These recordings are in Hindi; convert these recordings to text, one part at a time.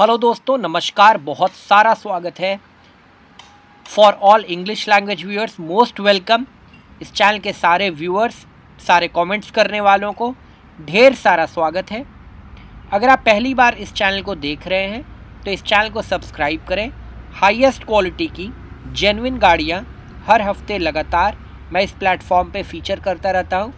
हेलो दोस्तों नमस्कार बहुत सारा स्वागत है for all English language viewers most welcome इस चैनल के सारे व्यूअर्स सारे कमेंट्स करने वालों को ढेर सारा स्वागत है अगर आप पहली बार इस चैनल को देख रहे हैं तो इस चैनल को सब्सक्राइब करें हाईएस्ट क्वालिटी की जेनविन गाड़ियाँ हर हफ्ते लगातार मैं इस प्लेटफॉर्म पर फीचर करता रहता हूँ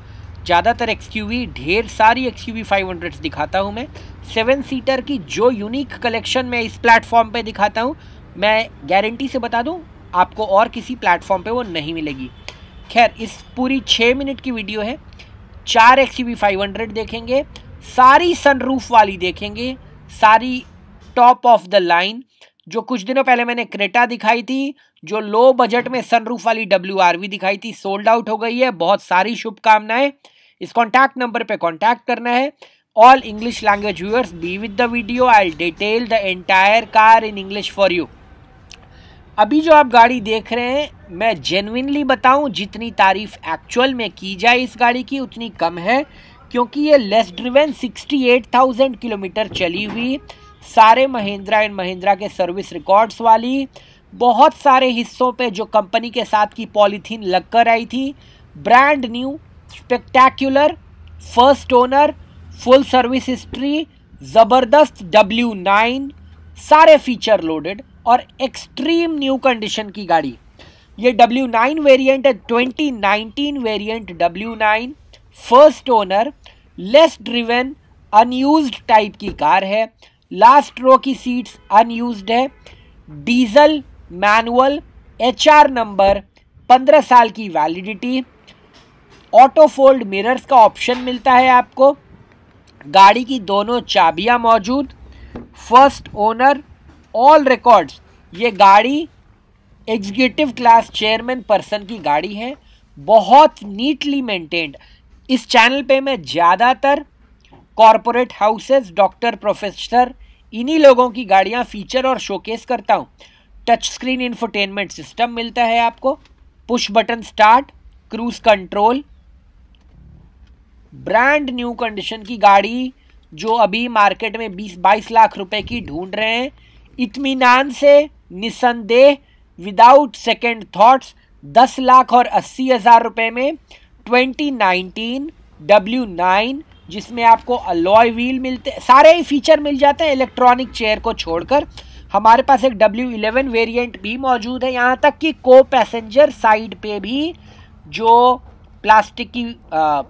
ज़्यादातर एक्स ढेर सारी एक्स क्यू दिखाता हूँ मैं सेवन सीटर की जो यूनिक कलेक्शन मैं इस प्लेटफॉर्म पे दिखाता हूँ मैं गारंटी से बता दूँ आपको और किसी प्लेटफॉर्म पे वो नहीं मिलेगी खैर इस पूरी छः मिनट की वीडियो है चार एक्स देखेंगे सारी सनरूफ वाली देखेंगे सारी टॉप ऑफ द लाइन जो कुछ दिनों पहले मैंने क्रेटा दिखाई थी जो लो बजट में सनरूफ वाली डब्ल्यू दिखाई थी सोल्ड आउट हो गई है बहुत सारी शुभकामनाएं इस कॉन्टैक्ट नंबर पे कॉन्टैक्ट करना है all English language viewers be with the video I detail the entire car in English for you अभी जो आप गाड़ी देख रहे हैं मैं जेनविनली बताऊं जितनी तारीफ एक्चुअल में की जाए इस गाड़ी की उतनी कम है क्योंकि ये लेस ड्रिवेन 68,000 किलोमीटर चली हुई सारे महिंद्रा एंड महिंद्रा के सर्विस रिकॉर्ड्स वाली बहुत सारे हिस्सों पे जो कंपनी के साथ की पॉलीथीन लगकर आई थी brand new spectacular first owner full service history ज़बरदस्त डब्ल्यू नाइन सारे फीचर लोडेड और एक्सट्रीम न्यू कंडीशन की गाड़ी ये डब्ल्यू नाइन वेरियंट है twenty nineteen variant W nine first owner less driven unused type की कार है लास्ट रो की सीट्स अनयूज्ड है डीजल मैनुअल एचआर नंबर पंद्रह साल की वैलिडिटी ऑटो फोल्ड मिरर्स का ऑप्शन मिलता है आपको गाड़ी की दोनों चाबियां मौजूद फर्स्ट ओनर ऑल रिकॉर्ड्स ये गाड़ी एग्जीक्यूटिव क्लास चेयरमैन पर्सन की गाड़ी है बहुत नीटली मेंटेन्ड इस चैनल पे मैं ज़्यादातर कॉरपोरेट हाउसेज डॉक्टर प्रोफेसर इन्हीं लोगों की गाड़ियाँ फीचर और शोकेस करता हूँ टच स्क्रीन इन्फोटेनमेंट सिस्टम मिलता है आपको push button start cruise control brand new condition की गाड़ी जो अभी मार्केट में 20-22 लाख रुपए की ढूंढ रहे हैं इतमान से निसंदेह विदाउट सेकेंड थाट्स 10 लाख और अस्सी हज़ार रुपये में 2019 W9 जिसमें आपको अलॉय व्हील मिलते सारे ही फीचर मिल जाते हैं इलेक्ट्रॉनिक चेयर को छोड़कर हमारे पास एक डब्ल्यू इलेवन वेरियंट भी मौजूद है यहाँ तक कि को पैसेंजर साइड पे भी जो प्लास्टिक की आ,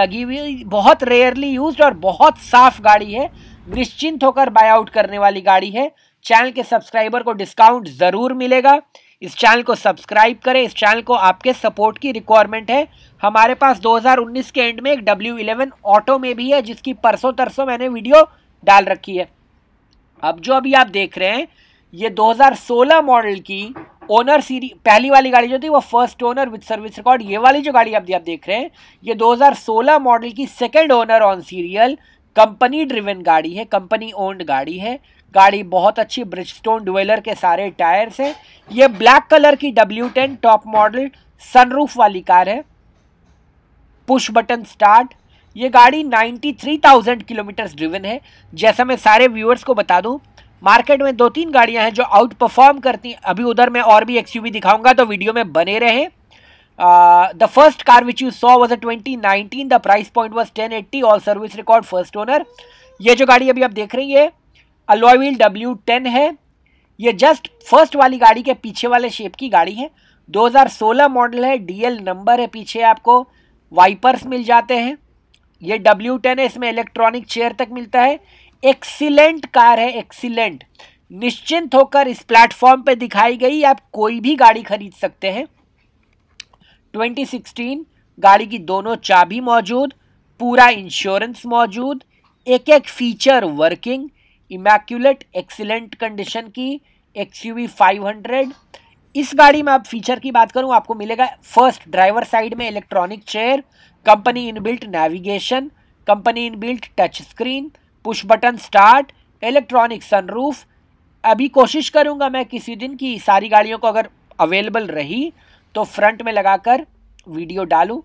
लगी हुई बहुत रेयरली यूज और बहुत साफ गाड़ी है निश्चिंत होकर बाय आउट करने वाली गाड़ी है चैनल के सब्सक्राइबर को डिस्काउंट ज़रूर मिलेगा इस चैनल को सब्सक्राइब करें इस चैनल को आपके सपोर्ट की रिक्वायरमेंट है हमारे पास 2019 के एंड में एक W11 ऑटो में भी है जिसकी परसों तरसों मैंने वीडियो डाल रखी है अब जो अभी आप देख रहे हैं ये 2016 मॉडल की ओनर सीरी पहली वाली गाड़ी जो थी वो first owner with service record ये वाली जो गाड़ी अभी आप देख रहे हैं ये दो मॉडल की second owner on serial company driven गाड़ी है कंपनी ओन्ड गाड़ी है गाड़ी बहुत अच्छी ब्रिजस्टोन डुएलर के सारे टायर्स हैं ये ब्लैक कलर की W ten top model sunroof वाली कार है पुश बटन स्टार्ट ये गाड़ी 93,000 किलोमीटर्स ड्रिवन है जैसा मैं सारे व्यूअर्स को बता दूं मार्केट में दो तीन गाड़ियां हैं जो आउट परफॉर्म करती हैं अभी उधर मैं और भी एक्सयूवी दिखाऊंगा तो वीडियो में बने रहे the first car which you saw was a twenty nineteen the price point was ten eighty all service record first owner ये जो गाड़ी अभी आप देख रही है अलॉय व्हील डब्ल्यू टेन है ये जस्ट फर्स्ट वाली गाड़ी के पीछे वाले शेप की गाड़ी है 2016 मॉडल है डीएल नंबर है पीछे आपको वाइपर्स मिल जाते हैं ये डब्ल्यू टेन है इसमें इलेक्ट्रॉनिक चेयर तक मिलता है एक्सीलेंट कार है एक्सीलेंट निश्चिंत होकर इस प्लेटफॉर्म पे दिखाई गई आप कोई भी गाड़ी खरीद सकते हैं 2016 गाड़ी की दोनों चाबी मौजूद पूरा इंश्योरेंस मौजूद एक एक feature working immaculate excellent condition की एक्स यू इस गाड़ी में आप फीचर की बात करूं आपको मिलेगा फर्स्ट ड्राइवर साइड में electronic chair company inbuilt navigation company inbuilt touch screen push button start electronic sunroof अभी कोशिश करूंगा मैं किसी दिन की सारी गाड़ियों को अगर अवेलेबल रही तो फ्रंट में लगाकर वीडियो डालूं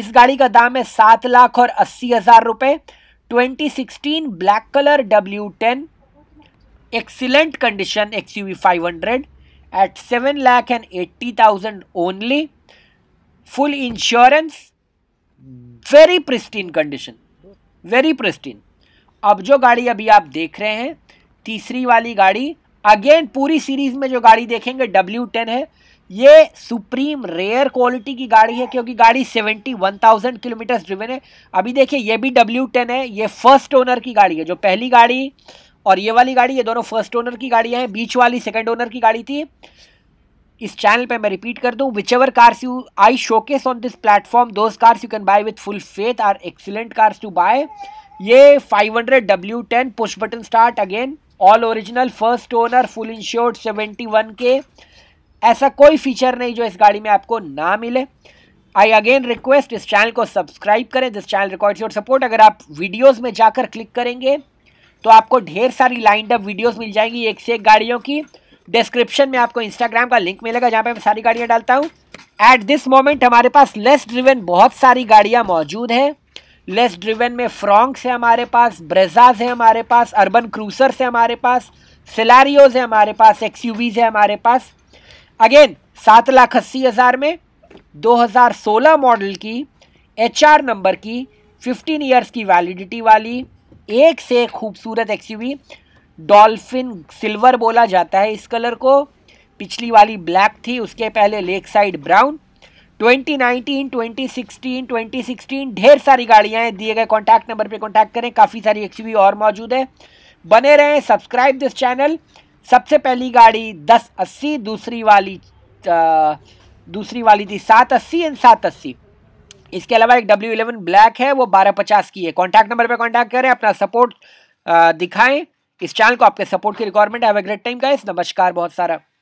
इस गाड़ी का दाम है सात लाख और अस्सी हज़ार रुपये twenty sixteen black colour W ten excellent condition X five hundred eight seven lakh and eighty thousand only full insurance very pristine condition very pristine अब जो गाड़ी अभी आप देख रहे हैं तीसरी वाली गाड़ी अगेन पूरी सीरीज में जो गाड़ी देखेंगे डब्ल्यू टेन है ये सुप्रीम रेयर क्वालिटी की गाड़ी है क्योंकि गाड़ी 71,000 किलोमीटर ड्रिवन है अभी देखिए ये भी W10 है ये फर्स्ट ओनर की गाड़ी है जो पहली गाड़ी और ये वाली गाड़ी ये दोनों फर्स्ट ओनर की गाड़ियाँ हैं बीच वाली सेकेंड ओनर की गाड़ी थी इस चैनल पे मैं रिपीट कर दूं which ever cars you I showcase on this platform those cars you can buy with full faith are excellent cars to buy ये 500 W push button start again all original first owner full insured 71 के ऐसा कोई फीचर नहीं जो इस गाड़ी में आपको ना मिले आई अगेन रिक्वेस्ट इस चैनल को सब्सक्राइब करें this channel records your support अगर आप वीडियोज़ में जाकर क्लिक करेंगे तो आपको ढेर सारी लाइंड अप वीडियोज़ मिल जाएंगी एक से एक गाड़ियों की डिस्क्रिप्शन में आपको इंस्टाग्राम का लिंक मिलेगा जहाँ पे मैं सारी गाड़ियाँ डालता हूँ एट दिस मोमेंट हमारे पास लेस ड्रिवन बहुत सारी गाड़ियाँ मौजूद हैं लेस ड्रिवन में फ्रॉन्क्स है हमारे पास ब्रेजाज है हमारे पास अर्बन क्रूसर्स है हमारे पास सिलारियोज़ है हमारे पास एक्स है हमारे पास अगेन सात लाख अस्सी हज़ार में 2016 मॉडल की एच नंबर की 15 ईयर्स की वैलिडिटी वाली एक से एक खूबसूरत एक्सयूवी डॉल्फिन सिल्वर बोला जाता है इस कलर को पिछली वाली ब्लैक थी उसके पहले लेक साइड ब्राउन 2019, 2016, 2016 ढेर सारी गाड़ियाँ हैं दिए गए कॉन्टैक्ट नंबर पे कॉन्टैक्ट करें काफ़ी सारी एक्सयूवी और मौजूद है बने रहें सब्सक्राइब दिस चैनल सबसे पहली गाड़ी दस अस्सी दूसरी वाली दूसरी वाली थी सात अस्सी एंड सात अस्सी इसके अलावा एक डब्ल्यू इलेवन ब्लैक है वो बारह पचास की है कॉन्टैक्ट नंबर पर कॉन्टैक्ट करें अपना सपोर्ट दिखाएं इस चैनल को आपके सपोर्ट की रिक्वायरमेंट है ग्रेट टाइम का नमस्कार बहुत सारा